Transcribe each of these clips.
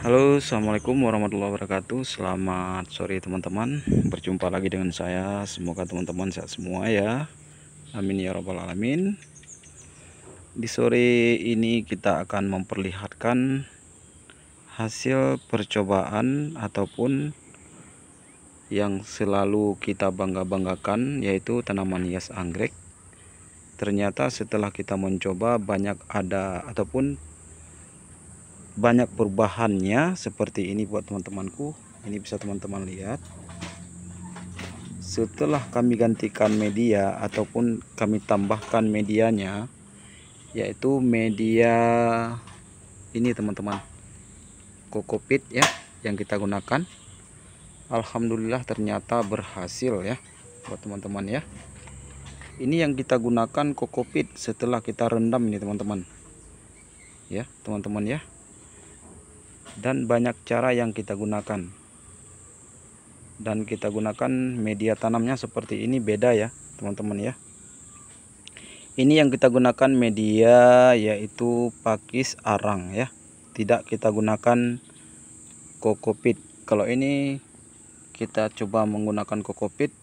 Halo assalamualaikum warahmatullahi wabarakatuh Selamat sore teman-teman Berjumpa lagi dengan saya Semoga teman-teman sehat semua ya Amin ya robbal alamin Di sore ini kita akan memperlihatkan Hasil percobaan Ataupun Yang selalu kita bangga-banggakan Yaitu tanaman hias anggrek Ternyata setelah kita mencoba Banyak ada ataupun banyak perubahannya seperti ini buat teman-temanku ini bisa teman-teman lihat setelah kami gantikan media ataupun kami tambahkan medianya yaitu media ini teman-teman kokopit ya yang kita gunakan Alhamdulillah ternyata berhasil ya buat teman-teman ya ini yang kita gunakan kokopit setelah kita rendam ini teman-teman ya teman-teman ya dan banyak cara yang kita gunakan dan kita gunakan media tanamnya seperti ini beda ya teman-teman ya ini yang kita gunakan media yaitu pakis arang ya tidak kita gunakan kokopit kalau ini kita coba menggunakan kokopit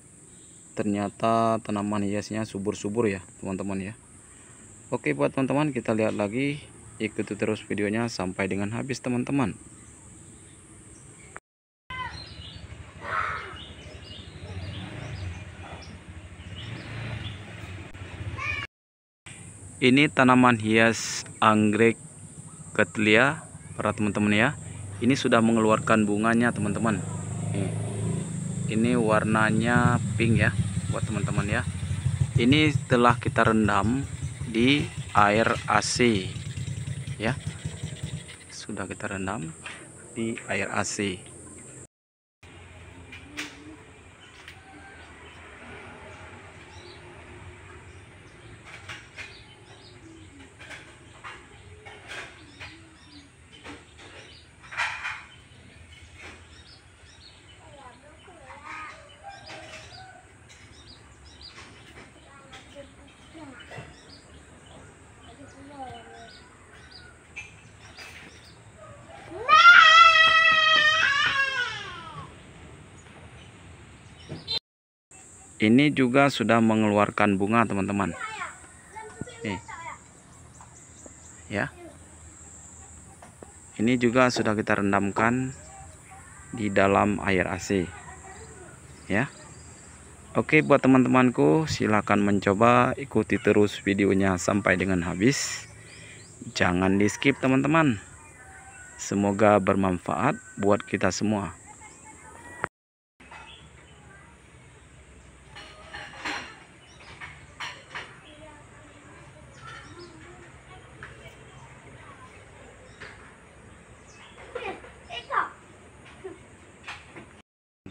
ternyata tanaman hiasnya subur-subur ya teman-teman ya Oke buat teman-teman kita lihat lagi Ikuti terus videonya sampai dengan habis teman-teman. Ini tanaman hias anggrek ketlia para teman-teman ya. Ini sudah mengeluarkan bunganya teman-teman. Ini warnanya pink ya buat teman-teman ya. Ini telah kita rendam di air AC ya sudah kita rendam di air AC ini juga sudah mengeluarkan bunga teman-teman ya ini juga sudah kita rendamkan di dalam air AC ya Oke buat teman-temanku silahkan mencoba ikuti terus videonya sampai dengan habis jangan di skip teman-teman semoga bermanfaat buat kita semua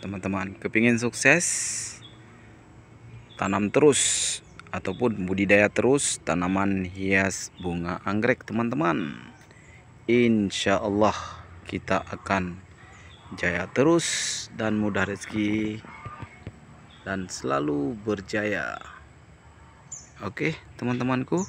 teman-teman kepingin sukses tanam terus ataupun budidaya terus tanaman hias bunga anggrek teman-teman Insya Allah kita akan jaya terus dan mudah rezeki dan selalu berjaya oke teman-temanku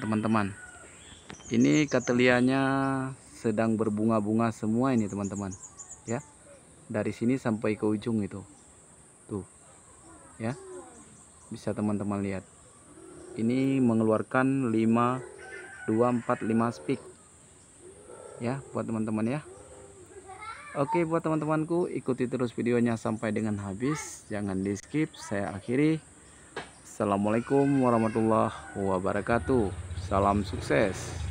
teman-teman ini katelianya sedang berbunga-bunga semua ini teman-teman ya dari sini sampai ke ujung itu tuh ya bisa teman-teman lihat ini mengeluarkan 5 2 4 5 speak ya buat teman-teman ya Oke buat teman-temanku ikuti terus videonya sampai dengan habis jangan di skip saya akhiri Assalamualaikum warahmatullahi wabarakatuh Salam sukses.